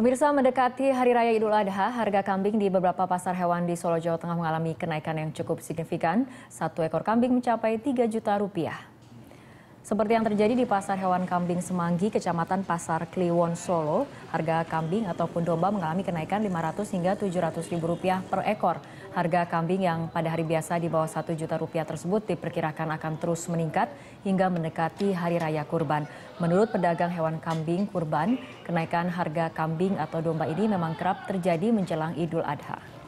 Pemirsa mendekati Hari Raya Idul Adha, harga kambing di beberapa pasar hewan di Solo, Jawa Tengah mengalami kenaikan yang cukup signifikan. Satu ekor kambing mencapai 3 juta rupiah. Seperti yang terjadi di pasar hewan kambing Semanggi, Kecamatan Pasar Kliwon, Solo, harga kambing ataupun domba mengalami kenaikan 500 hingga 700 ribu rupiah per ekor. Harga kambing yang pada hari biasa di bawah 1 juta rupiah tersebut diperkirakan akan terus meningkat hingga mendekati hari raya kurban. Menurut pedagang hewan kambing kurban, kenaikan harga kambing atau domba ini memang kerap terjadi menjelang Idul Adha.